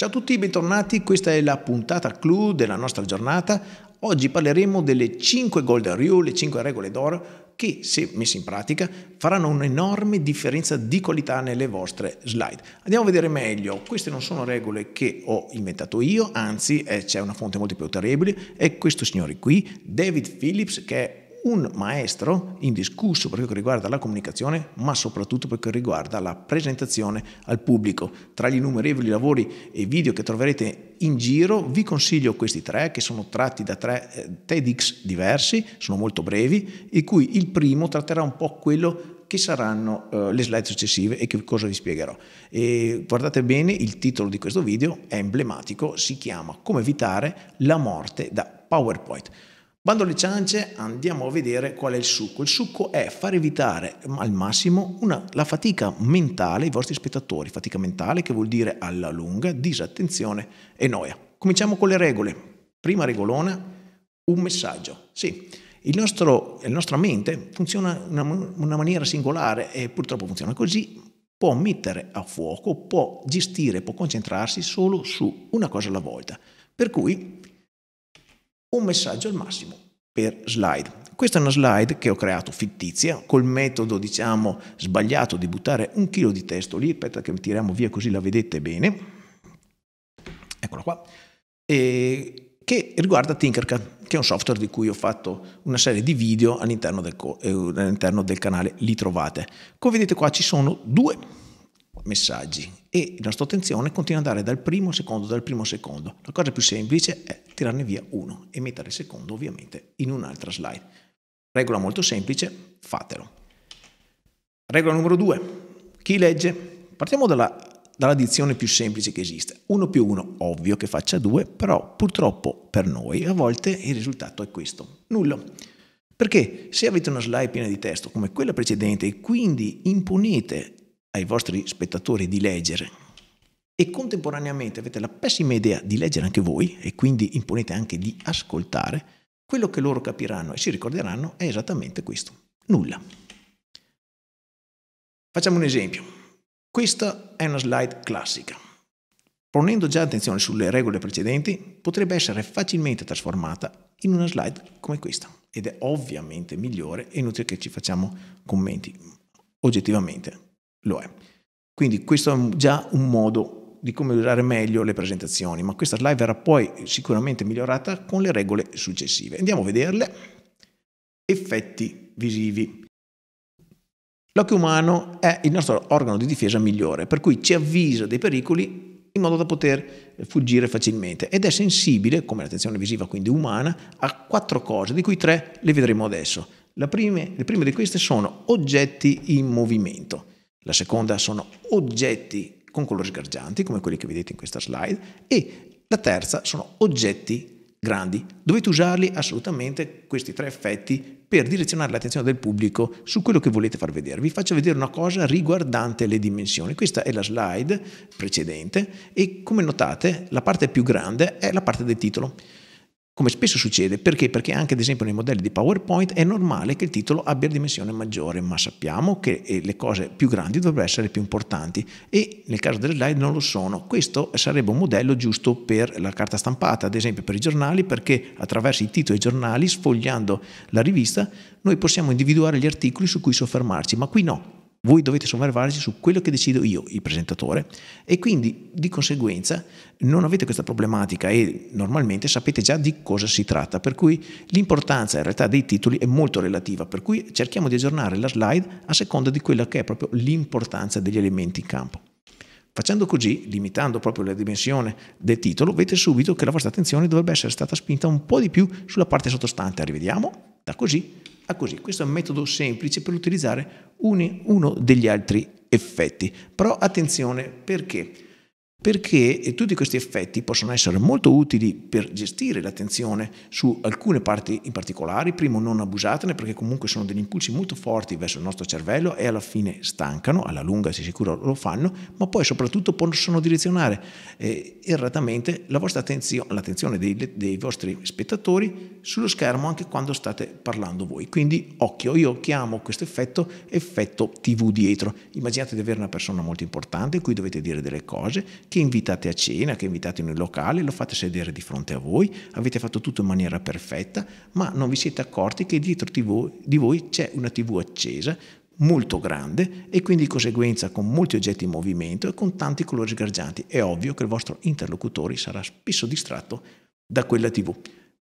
Ciao a tutti, bentornati, questa è la puntata clou della nostra giornata. Oggi parleremo delle 5 golden rule, le 5 regole d'oro che, se messe in pratica, faranno un'enorme differenza di qualità nelle vostre slide. Andiamo a vedere meglio, queste non sono regole che ho inventato io, anzi eh, c'è una fonte molto più autorevole, è questo signore qui, David Phillips, che è un maestro indiscusso per quello che riguarda la comunicazione, ma soprattutto per quello che riguarda la presentazione al pubblico. Tra gli innumerevoli lavori e video che troverete in giro, vi consiglio questi tre che sono tratti da tre eh, TEDx diversi, sono molto brevi, e cui il primo tratterà un po' quello che saranno uh, le slide successive e che cosa vi spiegherò. E guardate bene, il titolo di questo video è emblematico, si chiama Come evitare la morte da PowerPoint. Bando alle ciance, andiamo a vedere qual è il succo. Il succo è far evitare al massimo una, la fatica mentale ai vostri spettatori, fatica mentale che vuol dire alla lunga disattenzione e noia. Cominciamo con le regole. Prima regolona, un messaggio. Sì, nostro, la nostra mente funziona in una, una maniera singolare e purtroppo funziona così, può mettere a fuoco, può gestire, può concentrarsi solo su una cosa alla volta. Per cui un messaggio al massimo per slide. Questa è una slide che ho creato fittizia col metodo diciamo sbagliato di buttare un chilo di testo lì, aspetta che tiriamo via così la vedete bene, eccola qua, e che riguarda Tinkercad che è un software di cui ho fatto una serie di video all'interno del, eh, all'interno del canale, li trovate. Come vedete qua ci sono due messaggi e la nostra attenzione continua ad andare dal primo secondo, dal primo secondo. La cosa più semplice è tirarne via uno e mettere il secondo ovviamente in un'altra slide. Regola molto semplice, fatelo. Regola numero due, chi legge? Partiamo dalla, dalla dizione più semplice che esiste. 1 più uno, ovvio che faccia due, però purtroppo per noi a volte il risultato è questo, nullo. Perché se avete una slide piena di testo come quella precedente e quindi imponete ai vostri spettatori di leggere e contemporaneamente avete la pessima idea di leggere anche voi e quindi imponete anche di ascoltare, quello che loro capiranno e si ricorderanno è esattamente questo. Nulla. Facciamo un esempio. Questa è una slide classica. Ponendo già attenzione sulle regole precedenti, potrebbe essere facilmente trasformata in una slide come questa ed è ovviamente migliore, è inutile che ci facciamo commenti oggettivamente lo è. Quindi questo è già un modo di come usare meglio le presentazioni, ma questa slide verrà poi sicuramente migliorata con le regole successive. Andiamo a vederle. Effetti visivi. L'occhio umano è il nostro organo di difesa migliore, per cui ci avvisa dei pericoli in modo da poter fuggire facilmente ed è sensibile, come l'attenzione visiva quindi umana, a quattro cose, di cui tre le vedremo adesso. Prime, le prime di queste sono oggetti in movimento. La seconda sono oggetti con colori sgargianti, come quelli che vedete in questa slide, e la terza sono oggetti grandi. Dovete usarli assolutamente questi tre effetti per direzionare l'attenzione del pubblico su quello che volete far vedere. Vi faccio vedere una cosa riguardante le dimensioni. Questa è la slide precedente e come notate la parte più grande è la parte del titolo come spesso succede, perché? Perché anche ad esempio nei modelli di PowerPoint è normale che il titolo abbia dimensione maggiore, ma sappiamo che eh, le cose più grandi dovrebbero essere più importanti e nel caso delle slide non lo sono. Questo sarebbe un modello giusto per la carta stampata, ad esempio per i giornali, perché attraverso i titoli dei giornali, sfogliando la rivista, noi possiamo individuare gli articoli su cui soffermarci, ma qui no, voi dovete sommervarsi su quello che decido io, il presentatore, e quindi di conseguenza non avete questa problematica e normalmente sapete già di cosa si tratta, per cui l'importanza in realtà dei titoli è molto relativa, per cui cerchiamo di aggiornare la slide a seconda di quella che è proprio l'importanza degli elementi in campo. Facendo così, limitando proprio la dimensione del titolo, vedete subito che la vostra attenzione dovrebbe essere stata spinta un po' di più sulla parte sottostante. Arrivediamo, da così Ah, così, questo è un metodo semplice per utilizzare uno degli altri effetti. Però attenzione perché? perché tutti questi effetti possono essere molto utili per gestire l'attenzione su alcune parti in particolare. Primo, non abusatene perché comunque sono degli impulsi molto forti verso il nostro cervello e alla fine stancano, alla lunga si sicuro lo fanno, ma poi soprattutto possono direzionare eh, erratamente la vostra attenzio- l'attenzione dei, dei vostri spettatori sullo schermo anche quando state parlando voi. Quindi occhio, io chiamo questo effetto effetto TV dietro. Immaginate di avere una persona molto importante in cui dovete dire delle cose che invitate a cena, che invitate in un locale, lo fate sedere di fronte a voi, avete fatto tutto in maniera perfetta, ma non vi siete accorti che dietro di voi c'è una tv accesa, molto grande e quindi di conseguenza con molti oggetti in movimento e con tanti colori sgargianti. È ovvio che il vostro interlocutore sarà spesso distratto da quella tv.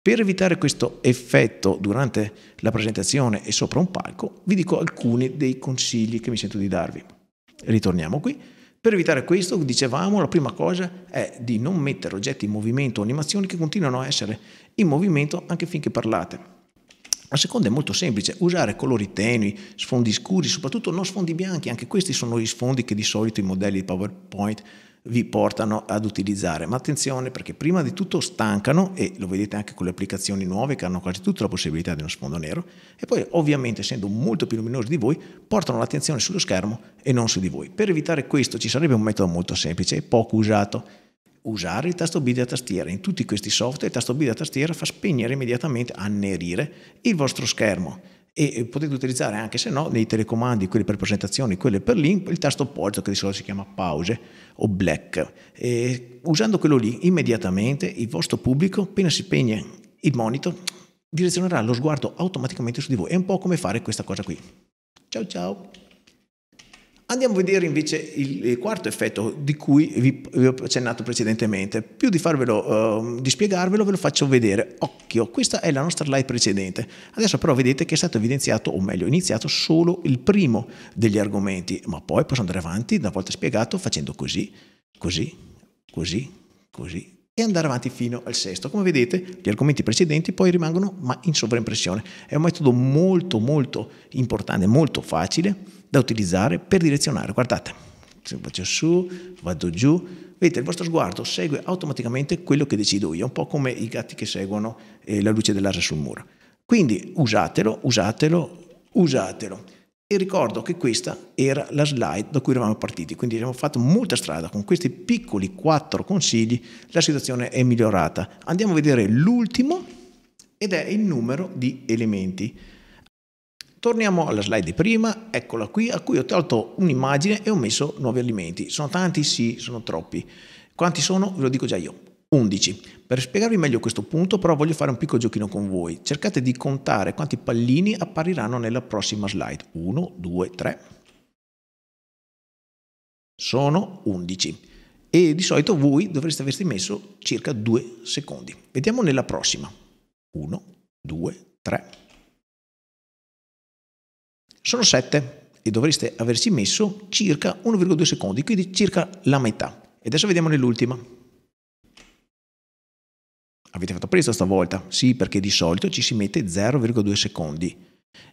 Per evitare questo effetto durante la presentazione e sopra un palco, vi dico alcuni dei consigli che mi sento di darvi. Ritorniamo qui per evitare questo, dicevamo, la prima cosa è di non mettere oggetti in movimento o animazioni che continuano a essere in movimento anche finché parlate. La seconda è molto semplice, usare colori tenui, sfondi scuri, soprattutto non sfondi bianchi, anche questi sono gli sfondi che di solito i modelli di PowerPoint vi portano ad utilizzare. Ma attenzione perché prima di tutto stancano, e lo vedete anche con le applicazioni nuove che hanno quasi tutta la possibilità di uno sfondo nero, e poi ovviamente essendo molto più luminosi di voi, portano l'attenzione sullo schermo e non su di voi. Per evitare questo ci sarebbe un metodo molto semplice e poco usato, usare il tasto B da tastiera. In tutti questi software il tasto B da tastiera fa spegnere immediatamente, annerire il vostro schermo e potete utilizzare anche se no nei telecomandi, quelli per presentazioni, quelli per link, il tasto polso che di solito si chiama pause o black. E usando quello lì immediatamente il vostro pubblico, appena si spegne il monitor, direzionerà lo sguardo automaticamente su di voi. È un po' come fare questa cosa qui. Ciao ciao! Andiamo a vedere invece il quarto effetto di cui vi ho accennato precedentemente. Più di, farvelo, uh, di spiegarvelo ve lo faccio vedere. Occhio, questa è la nostra slide precedente. Adesso però vedete che è stato evidenziato, o meglio, iniziato solo il primo degli argomenti, ma poi posso andare avanti, una volta spiegato, facendo così, così, così, così, e andare avanti fino al sesto. Come vedete, gli argomenti precedenti poi rimangono ma in sovraimpressione. È un metodo molto molto importante, molto facile da utilizzare per direzionare. Guardate, se faccio su, vado giù, vedete il vostro sguardo segue automaticamente quello che decido io, un po' come i gatti che seguono eh, la luce dell'asa sul muro. Quindi usatelo, usatelo, usatelo. E ricordo che questa era la slide da cui eravamo partiti, quindi abbiamo fatto molta strada con questi piccoli quattro consigli, la situazione è migliorata. Andiamo a vedere l'ultimo ed è il numero di elementi. Torniamo alla slide di prima, eccola qui, a cui ho tolto un'immagine e ho messo nuovi alimenti. Sono tanti? Sì, sono troppi. Quanti sono? Ve lo dico già io. 11. Per spiegarvi meglio questo punto però voglio fare un piccolo giochino con voi. Cercate di contare quanti pallini appariranno nella prossima slide. 1, 2, 3. Sono 11. E di solito voi dovreste averci messo circa 2 secondi. Vediamo nella prossima. 1, 2, 3 sono 7 e dovreste averci messo circa 1,2 secondi, quindi circa la metà. E adesso vediamo nell'ultima. Avete fatto presto stavolta? Sì, perché di solito ci si mette 0,2 secondi.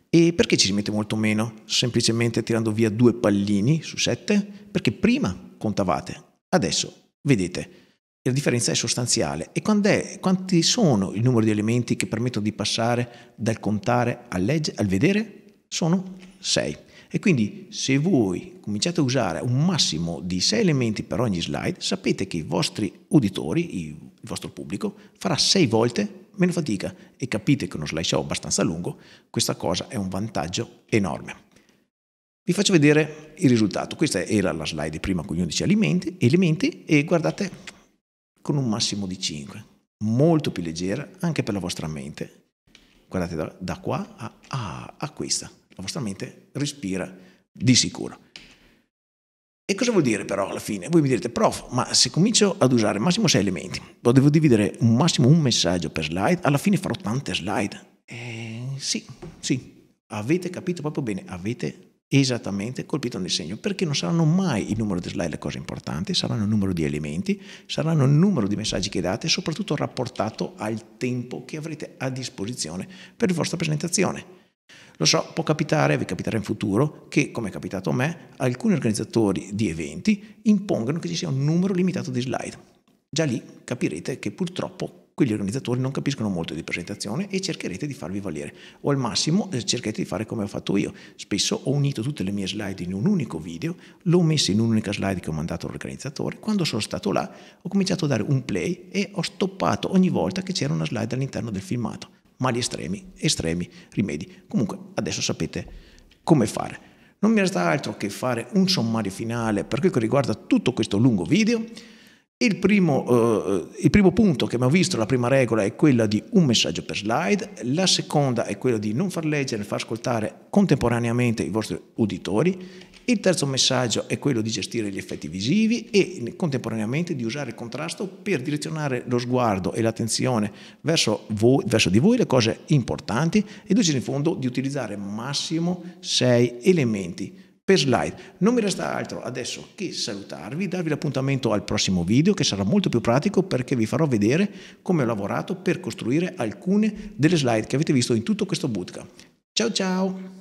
E perché ci si mette molto meno? Semplicemente tirando via due pallini su 7? Perché prima contavate, adesso vedete. La differenza è sostanziale. E è, quanti sono il numero di elementi che permettono di passare dal contare al, legge, al vedere? sono 6. E quindi se voi cominciate a usare un massimo di 6 elementi per ogni slide, sapete che i vostri uditori, il vostro pubblico, farà 6 volte meno fatica e capite che uno slideshow abbastanza lungo, questa cosa è un vantaggio enorme. Vi faccio vedere il risultato. Questa era la slide prima con gli 11 elementi, elementi e guardate con un massimo di 5, molto più leggera anche per la vostra mente. Guardate da, da qua a, a, a questa la vostra mente respira di sicuro. E cosa vuol dire però alla fine? Voi mi direte, prof, ma se comincio ad usare massimo 6 elementi, lo devo dividere un massimo un messaggio per slide, alla fine farò tante slide. Eh, sì, sì, avete capito proprio bene, avete esattamente colpito nel segno, perché non saranno mai il numero di slide le cose importanti, saranno il numero di elementi, saranno il numero di messaggi che date, soprattutto rapportato al tempo che avrete a disposizione per la vostra presentazione. Lo so, può capitare, vi capiterà in futuro, che, come è capitato a me, alcuni organizzatori di eventi impongano che ci sia un numero limitato di slide. Già lì capirete che purtroppo quegli organizzatori non capiscono molto di presentazione e cercherete di farvi valere. O al massimo eh, cercherete di fare come ho fatto io. Spesso ho unito tutte le mie slide in un unico video, l'ho messo in un'unica slide che ho mandato all'organizzatore. Quando sono stato là ho cominciato a dare un play e ho stoppato ogni volta che c'era una slide all'interno del filmato mali estremi, estremi rimedi. Comunque adesso sapete come fare. Non mi resta altro che fare un sommario finale per quel che riguarda tutto questo lungo video. Il primo, eh, il primo punto che abbiamo visto, la prima regola, è quella di un messaggio per slide, la seconda è quella di non far leggere e far ascoltare contemporaneamente i vostri uditori il terzo messaggio è quello di gestire gli effetti visivi e contemporaneamente di usare il contrasto per direzionare lo sguardo e l'attenzione verso, voi, verso di voi le cose importanti e dice in fondo di utilizzare massimo sei elementi per slide. Non mi resta altro adesso che salutarvi, darvi l'appuntamento al prossimo video che sarà molto più pratico perché vi farò vedere come ho lavorato per costruire alcune delle slide che avete visto in tutto questo bootcamp. Ciao ciao!